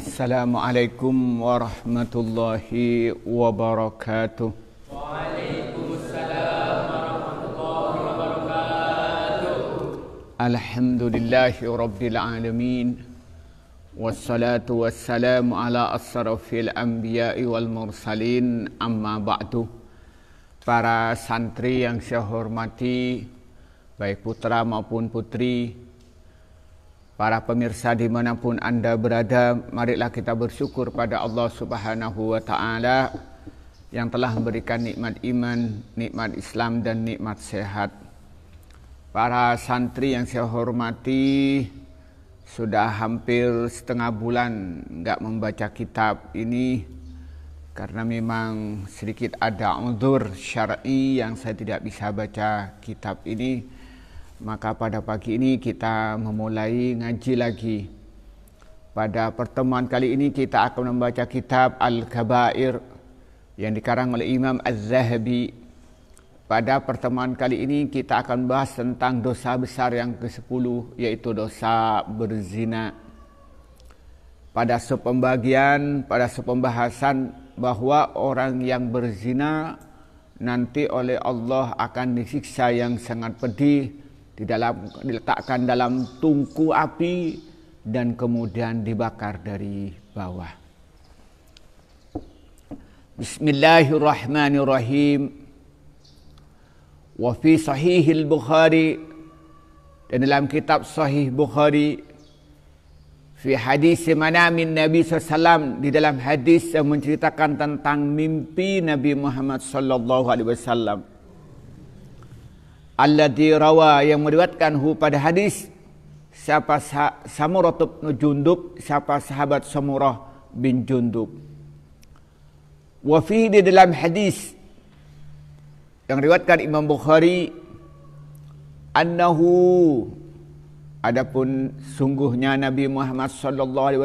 Assalamualaikum warahmatullahi wabarakatuh. Waalaikumsalam warahmatullahi wabarakatuh. Alhamdulillahi alamin. Wassalatu wassalamu ala asrafil anbiya'i wal mursalin amma ba'du. Para santri yang saya hormati, baik putra maupun putri, para pemirsa dimanapun Anda berada, marilah kita bersyukur pada Allah Subhanahu wa Ta'ala yang telah memberikan nikmat iman, nikmat Islam, dan nikmat sehat. Para santri yang saya hormati, sudah hampir setengah bulan nggak membaca kitab ini karena memang sedikit ada unsur syar'i yang saya tidak bisa baca kitab ini maka pada pagi ini kita memulai ngaji lagi. Pada pertemuan kali ini kita akan membaca kitab Al-Kabair yang dikarang oleh Imam Az-Zahabi. Pada pertemuan kali ini kita akan bahas tentang dosa besar yang ke-10 yaitu dosa berzina. Pada sepembagian, pada sepembahasan bahwa orang yang berzina nanti oleh Allah akan disiksa yang sangat pedih di dalam diletakkan dalam tungku api dan kemudian dibakar dari bawah. Bismillahirrahmanirrahim. Wa fi sahih al-Bukhari dan dalam kitab sahih Bukhari fi hadis manamin Nabi sallallahu di dalam hadis yang menceritakan tentang mimpi Nabi Muhammad sallallahu alaihi wasallam allati rawa yang meriwayatkan hu pada hadis siapa sah- Samurah bin Jundub siapa sahabat Samurah bin Jundub wa di dalam hadis yang riwayatkan Imam Bukhari annahu adapun sungguhnya Nabi Muhammad saw alaihi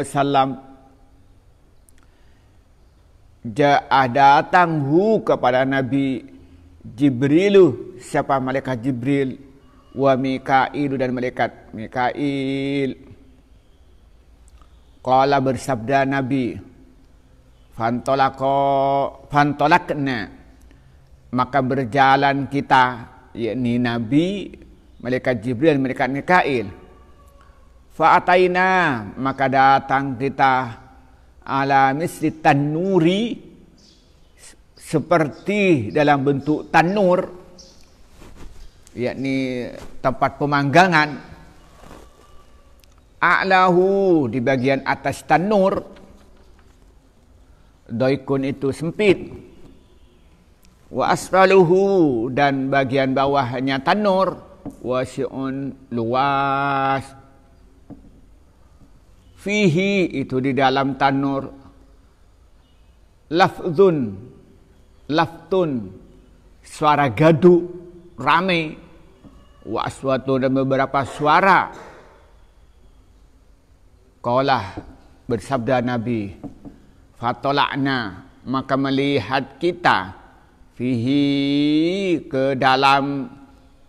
datang hu kepada Nabi Jibrilu siapa malaikat Jibril wa Mikailu dan malaikat Mikail Qala bersabda Nabi Fantolako Fantolakna Maka berjalan kita yakni Nabi Malaikat Jibril dan Malaikat Mikail Fa'ataina maka datang kita ala misli tanuri seperti dalam bentuk tanur yakni tempat pemanggangan a'lahu di bagian atas tanur doikun itu sempit wa asfaluhu dan bagian bawahnya tanur wasi'un luas fihi itu di dalam tanur lafzun laftun, suara gaduh, rame, waswatu dan beberapa suara. Kaulah bersabda Nabi, fatolakna maka melihat kita fihi ke dalam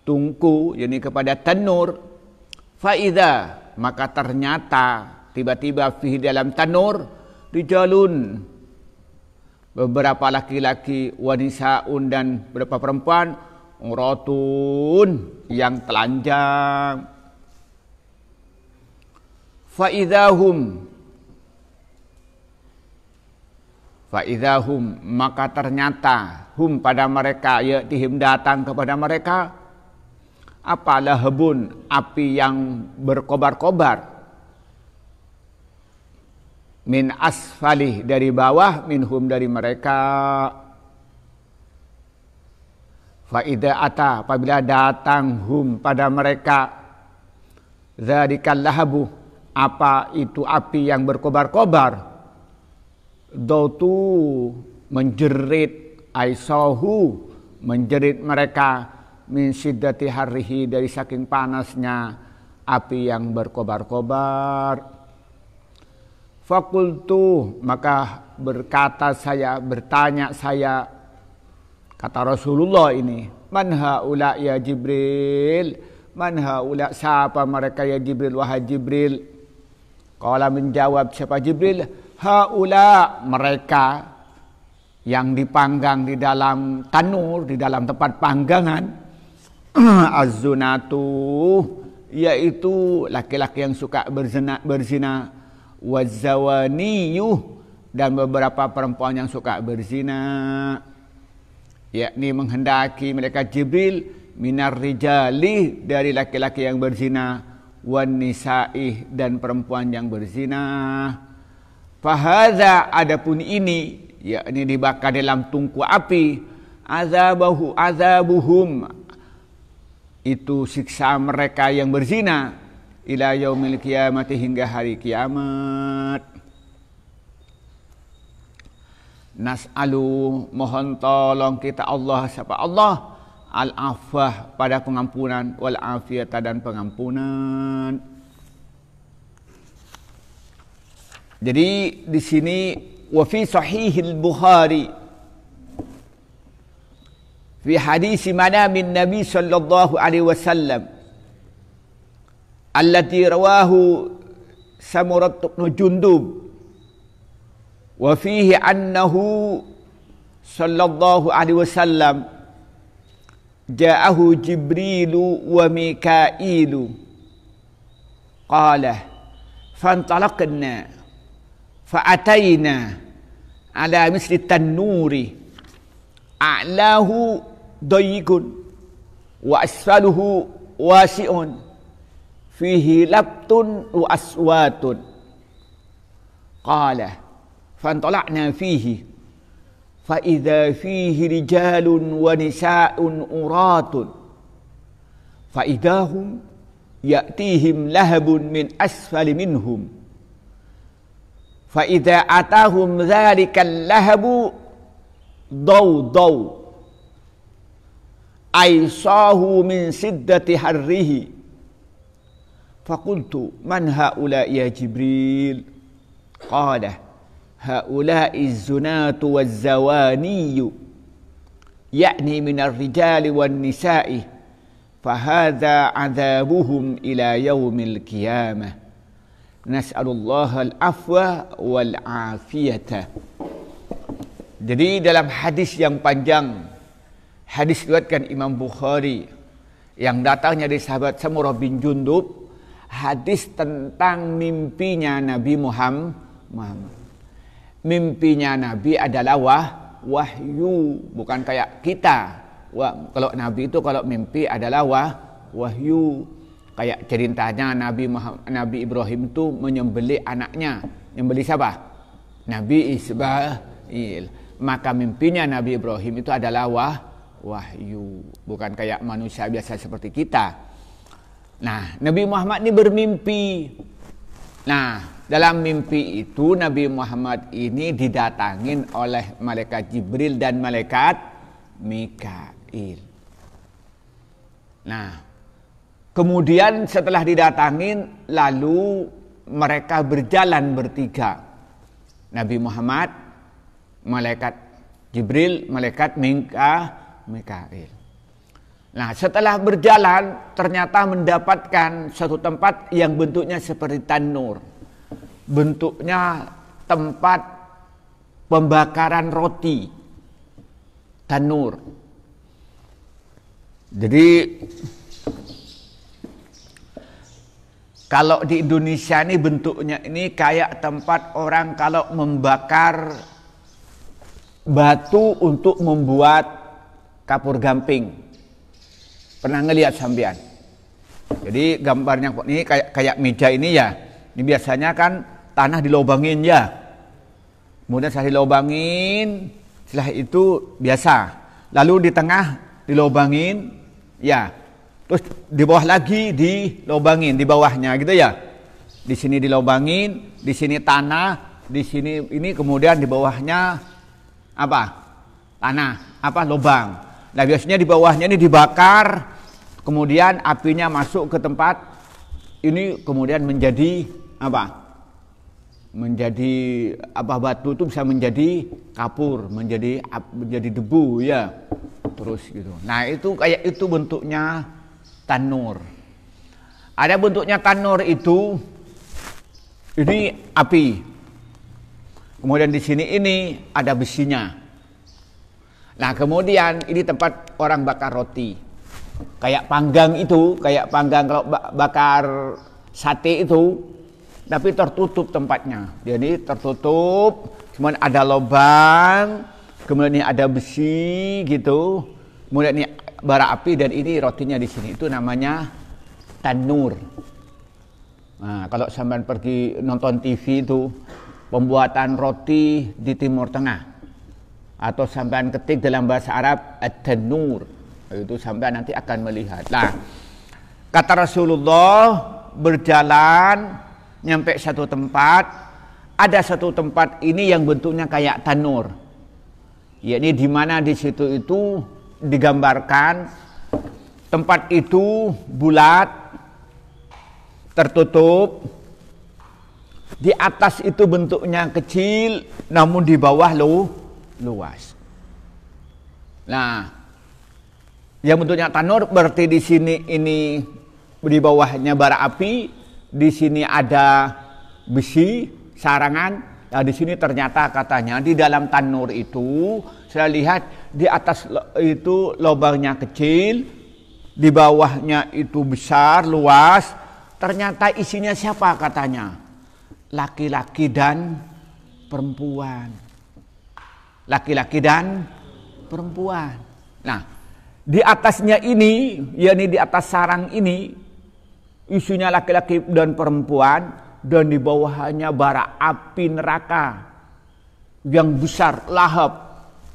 tungku, yakni kepada tenur, faida maka ternyata tiba-tiba fihi dalam tanur dijalun beberapa laki-laki wanita dan beberapa perempuan urotun yang telanjang faidahum faidahum maka ternyata hum pada mereka ya tihim datang kepada mereka apalah hebun api yang berkobar-kobar min asfalih dari bawah minhum dari mereka faida ata apabila datang hum pada mereka zalikal lahabu apa itu api yang berkobar-kobar dautu menjerit aisahu menjerit mereka min sidati harrihi dari saking panasnya api yang berkobar-kobar Fakultu maka berkata saya bertanya saya kata Rasulullah ini man haula ya Jibril man haula siapa mereka ya Jibril wahai Jibril kala menjawab siapa Jibril haula mereka yang dipanggang di dalam tanur, di dalam tempat panggangan. Azunatu yaitu laki-laki yang suka berzina, berzina wazawaniyuh dan beberapa perempuan yang suka berzina yakni menghendaki mereka Jibril minar rijali dari laki-laki yang berzina wan nisaih dan perempuan yang berzina fahadha adapun ini yakni dibakar dalam tungku api azabahu azabuhum itu siksa mereka yang berzina ila yaumil qiyamati hingga hari kiamat nas'alu mohon tolong kita Allah siapa Allah al afah pada pengampunan wal afiyata dan pengampunan jadi di sini wa fi al bukhari fi hadis mana min nabi sallallahu alaihi wasallam التي رواه سمرة بن جندب وفيه أنه صلى الله عليه وسلم جاءه جبريل وميكائيل قال فانطلقنا فأتينا على مثل التنور أعلاه ضيق وأسفله واسع فيه لبت وأسوات قال فانطلعنا فيه فإذا فيه رجال ونساء أرات فإذا هم يأتيهم لهب من أسفل منهم فإذا أتاهم ذلك اللهب ضو ضو أيصاه من سدة حره فقلت من هؤلاء يا جبريل قال هؤلاء الزناة والزواني يعني من الرجال والنساء فهذا عذابهم إلى يوم القيامة نسأل الله العفو والعافية Jadi dalam hadis yang panjang Hadis dibuatkan Imam Bukhari Yang datangnya dari sahabat Samurah bin Jundub hadis tentang mimpinya Nabi Muhammad. Mimpinya Nabi adalah wah, wahyu, bukan kayak kita. Wah, kalau Nabi itu kalau mimpi adalah wah, wahyu. Kayak ceritanya Nabi Muhammad, Nabi Ibrahim itu menyembelih anaknya. Menyembelih siapa? Nabi Ismail. Maka mimpinya Nabi Ibrahim itu adalah wah, wahyu. Bukan kayak manusia biasa seperti kita Nah, Nabi Muhammad ini bermimpi. Nah, dalam mimpi itu Nabi Muhammad ini didatangin oleh malaikat Jibril dan malaikat Mikail. Nah, kemudian setelah didatangin lalu mereka berjalan bertiga. Nabi Muhammad, malaikat Jibril, malaikat Mika, Mikail. Nah, setelah berjalan ternyata mendapatkan satu tempat yang bentuknya seperti tanur. Bentuknya tempat pembakaran roti. Tanur. Jadi kalau di Indonesia ini bentuknya ini kayak tempat orang kalau membakar batu untuk membuat kapur gamping Pernah ngelihat sambian. Jadi gambarnya kok ini kayak kayak meja ini ya. Ini biasanya kan tanah dilobangin ya. Kemudian saya dilobangin, setelah itu biasa. Lalu di tengah dilobangin, ya. Terus di bawah lagi dilobangin, di bawahnya gitu ya. Di sini dilobangin, di sini tanah, di sini ini kemudian di bawahnya apa? Tanah, apa lobang. Nah biasanya di bawahnya ini dibakar, Kemudian apinya masuk ke tempat ini kemudian menjadi apa? Menjadi apa batu itu bisa menjadi kapur, menjadi menjadi debu ya. Terus gitu. Nah, itu kayak itu bentuknya tanur. Ada bentuknya tanur itu ini api. Kemudian di sini ini ada besinya. Nah, kemudian ini tempat orang bakar roti kayak panggang itu, kayak panggang kalau bakar sate itu, tapi tertutup tempatnya. Jadi tertutup, cuman ada lubang, kemudian ini ada besi gitu, kemudian ini bara api dan ini rotinya di sini. Itu namanya tanur. Nah, kalau sampean pergi nonton TV itu pembuatan roti di Timur Tengah atau sampean ketik dalam bahasa Arab at-tanur itu sampai nanti akan melihat nah kata Rasulullah berjalan nyampe satu tempat ada satu tempat ini yang bentuknya kayak tanur yakni di mana di situ itu digambarkan tempat itu bulat tertutup di atas itu bentuknya kecil namun di bawah lu luas nah yang bentuknya tanur berarti di sini ini di bawahnya bara api, di sini ada besi, sarangan. Nah, di sini ternyata katanya di dalam tanur itu saya lihat di atas itu lubangnya kecil, di bawahnya itu besar, luas. Ternyata isinya siapa katanya? Laki-laki dan perempuan. Laki-laki dan perempuan. Nah, di atasnya ini, yakni di atas sarang ini, isinya laki-laki dan perempuan, dan di bawahnya bara api neraka yang besar, lahap,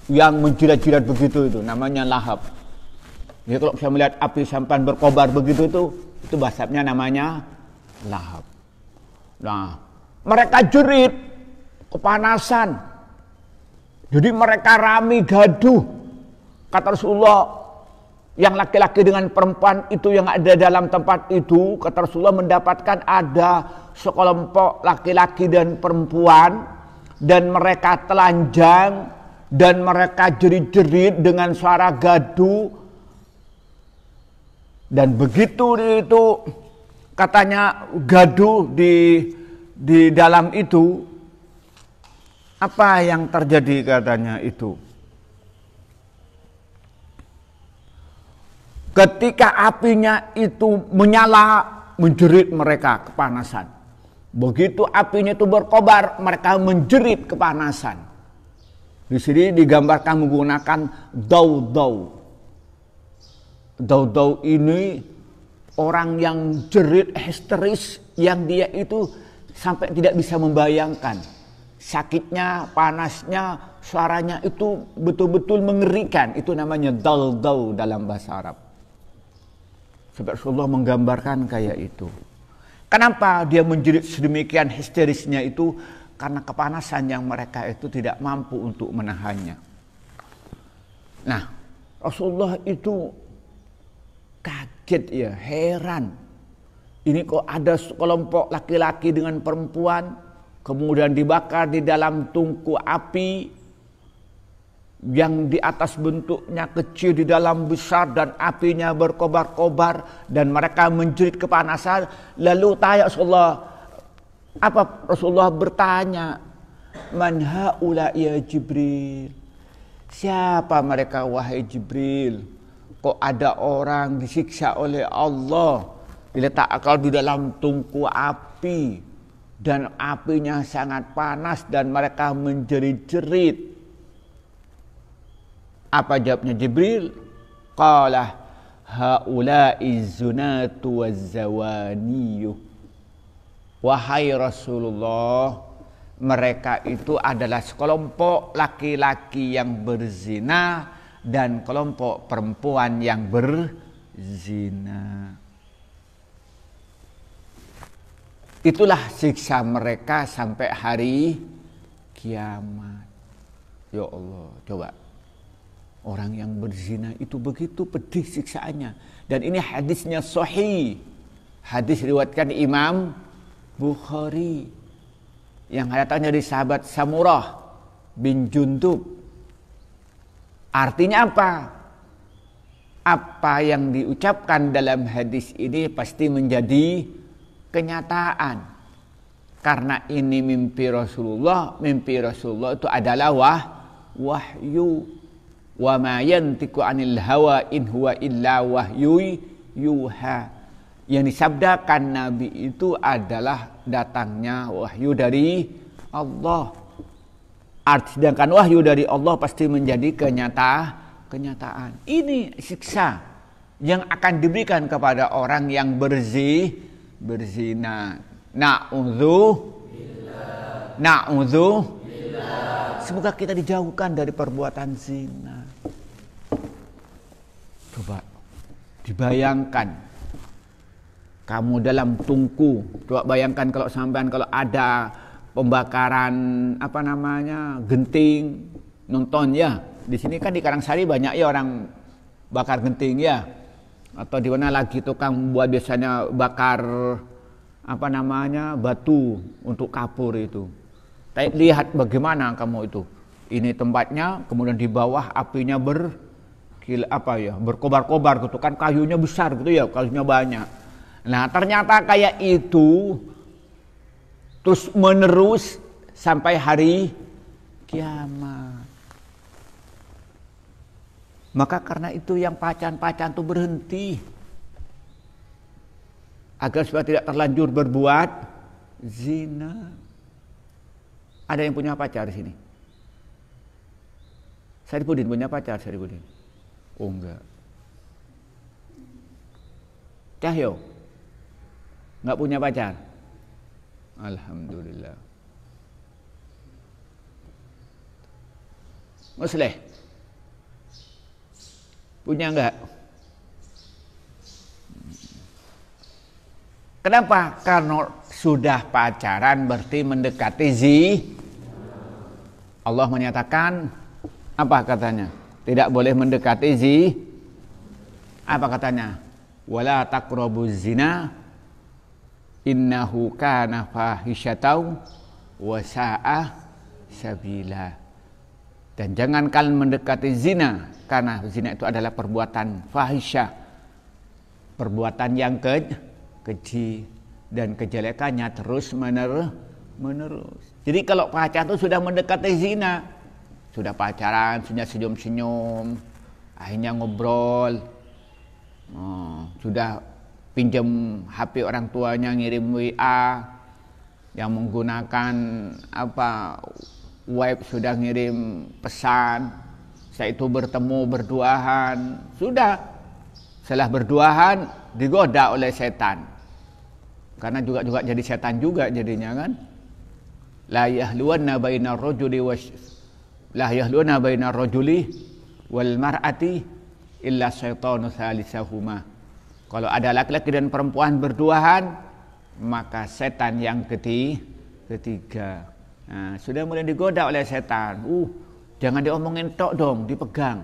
yang menjilat-jilat begitu itu, namanya lahap. Jadi ya, kalau saya melihat api sampan berkobar begitu itu, itu bahasanya namanya lahap. Nah, mereka jerit, kepanasan. Jadi mereka rami gaduh. Kata Rasulullah, yang laki-laki dengan perempuan itu yang ada dalam tempat itu kata Rasulullah mendapatkan ada sekelompok laki-laki dan perempuan dan mereka telanjang dan mereka jerit-jerit dengan suara gaduh dan begitu itu katanya gaduh di di dalam itu apa yang terjadi katanya itu Ketika apinya itu menyala, menjerit mereka kepanasan. Begitu apinya itu berkobar, mereka menjerit kepanasan. Di sini digambarkan menggunakan dau-dau. Dau-dau ini orang yang jerit histeris yang dia itu sampai tidak bisa membayangkan sakitnya, panasnya, suaranya itu betul-betul mengerikan. Itu namanya dau-dau dalam bahasa Arab. Sebab Rasulullah menggambarkan kayak itu. Kenapa dia menjerit sedemikian histerisnya itu? Karena kepanasan yang mereka itu tidak mampu untuk menahannya. Nah, Rasulullah itu kaget ya, heran. Ini kok ada kelompok laki-laki dengan perempuan, kemudian dibakar di dalam tungku api, yang di atas bentuknya kecil di dalam besar dan apinya berkobar-kobar dan mereka menjerit kepanasan lalu tanya Rasulullah apa Rasulullah bertanya man haula ya Jibril siapa mereka wahai Jibril kok ada orang disiksa oleh Allah diletak akal di dalam tungku api dan apinya sangat panas dan mereka menjerit-jerit apa jawabnya Jibril? Qala haula'i zunatu wazzawaniyu. Wahai Rasulullah, mereka itu adalah sekelompok laki-laki yang berzina dan kelompok perempuan yang berzina. Itulah siksa mereka sampai hari kiamat. Ya Allah, coba Orang yang berzina itu begitu pedih siksaannya. Dan ini hadisnya sohi, Hadis riwayatkan Imam Bukhari. Yang katanya dari sahabat Samurah bin Jundub. Artinya apa? Apa yang diucapkan dalam hadis ini pasti menjadi kenyataan. Karena ini mimpi Rasulullah, mimpi Rasulullah itu adalah wah, wahyu wa ma yantiku anil hawa in huwa illa wahyu yuha yang disabdakan nabi itu adalah datangnya wahyu dari Allah arti sedangkan wahyu dari Allah pasti menjadi kenyata kenyataan ini siksa yang akan diberikan kepada orang yang berzi berzina na'udzu na'udzu semoga kita dijauhkan dari perbuatan zina Coba dibayangkan kamu dalam tungku. Coba bayangkan kalau sampean kalau ada pembakaran apa namanya genting nonton ya. Di sini kan di Karangsari banyak ya orang bakar genting ya. Atau di mana lagi tukang buat biasanya bakar apa namanya batu untuk kapur itu. Tapi lihat bagaimana kamu itu. Ini tempatnya, kemudian di bawah apinya ber kil, apa ya berkobar-kobar gitu kan kayunya besar gitu ya kayunya banyak nah ternyata kayak itu terus menerus sampai hari kiamat maka karena itu yang pacan-pacan itu berhenti agar supaya tidak terlanjur berbuat zina ada yang punya pacar di sini Saripudin punya pacar Saripudin Oh enggak. Cahyo. Enggak punya pacar. Alhamdulillah. Musleh. Punya enggak? Kenapa? Karena sudah pacaran berarti mendekati zi. Allah menyatakan apa katanya? Tidak boleh mendekati zi. Apa katanya? Wala taqrabu zina innahu kana wa wasa'a sabila. Dan jangan kalian mendekati zina karena zina itu adalah perbuatan fahisyah. Perbuatan yang ke keji dan kejelekannya terus menerus menerus. Jadi kalau pacar itu sudah mendekati zina, sudah pacaran sudah senyum-senyum akhirnya ngobrol oh, sudah pinjam HP orang tuanya ngirim WA yang menggunakan apa web sudah ngirim pesan saya itu bertemu berduaan sudah setelah berduaan digoda oleh setan karena juga juga jadi setan juga jadinya kan la yahluwanna bainar rajuli la yahluna baina rajuli wal mar'ati illa syaitanu salisahuma. Kalau ada laki-laki dan perempuan berduaan, maka setan yang ketiga, Nah, sudah mulai digoda oleh setan. Uh, jangan diomongin tok dong, dipegang.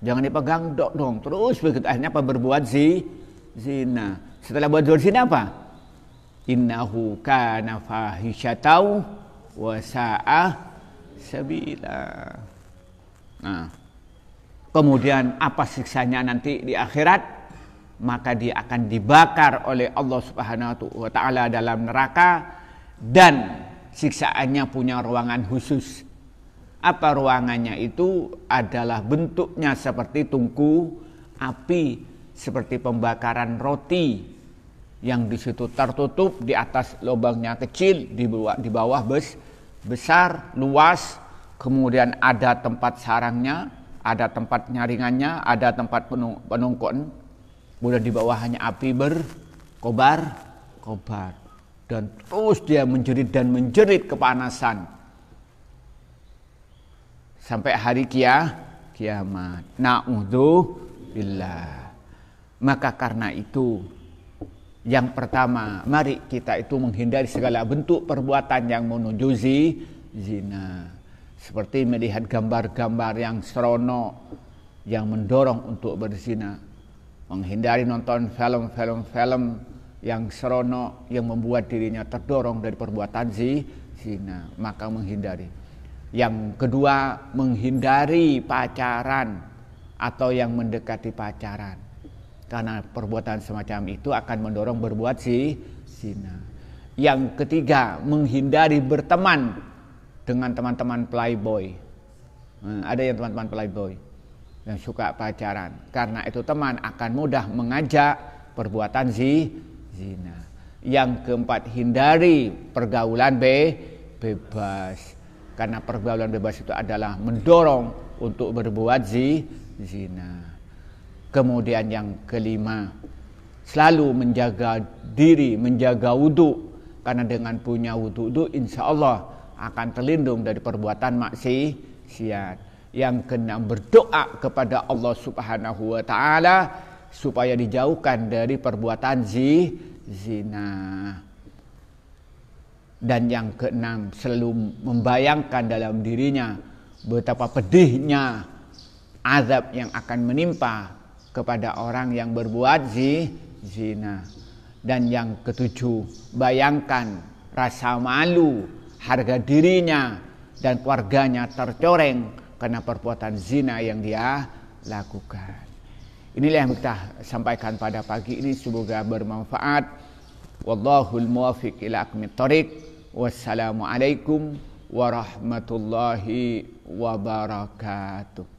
Jangan dipegang dok dong. Terus begitu akhirnya apa berbuat si zina. Setelah buat zina apa? Innahu kana fahishatau wa sa'ah sabila. Nah. Kemudian apa siksanya nanti di akhirat? Maka dia akan dibakar oleh Allah Subhanahu wa taala dalam neraka dan siksaannya punya ruangan khusus. Apa ruangannya itu adalah bentuknya seperti tungku api, seperti pembakaran roti yang di situ tertutup di atas lubangnya kecil di bawah, di bes besar, luas, kemudian ada tempat sarangnya, ada tempat nyaringannya, ada tempat penung penungkun, kemudian di hanya api berkobar, kobar. Dan terus dia menjerit dan menjerit kepanasan. Sampai hari kia, kiamat. Na'udhu billah. Maka karena itu yang pertama, mari kita itu menghindari segala bentuk perbuatan yang menuju zina. Seperti melihat gambar-gambar yang serono, yang mendorong untuk berzina. Menghindari nonton film-film-film yang serono, yang membuat dirinya terdorong dari perbuatan zina. Maka menghindari. Yang kedua, menghindari pacaran atau yang mendekati pacaran karena perbuatan semacam itu akan mendorong berbuat si zina. Yang ketiga, menghindari berteman dengan teman-teman playboy. Hmm, ada yang teman-teman playboy yang suka pacaran. Karena itu teman akan mudah mengajak perbuatan si zina. Yang keempat, hindari pergaulan be bebas. Karena pergaulan bebas itu adalah mendorong untuk berbuat zina. Kemudian yang kelima, selalu menjaga diri, menjaga wudhu. Karena dengan punya wudhu itu insya Allah akan terlindung dari perbuatan maksiat. Yang keenam berdoa kepada Allah Subhanahu wa taala supaya dijauhkan dari perbuatan zi, zina. Dan yang keenam selalu membayangkan dalam dirinya betapa pedihnya azab yang akan menimpa kepada orang yang berbuat zina. Dan yang ketujuh, bayangkan rasa malu, harga dirinya dan keluarganya tercoreng karena perbuatan zina yang dia lakukan. Inilah yang kita sampaikan pada pagi ini semoga bermanfaat. Wallahul muwafiq ila aqmit Wassalamualaikum warahmatullahi wabarakatuh.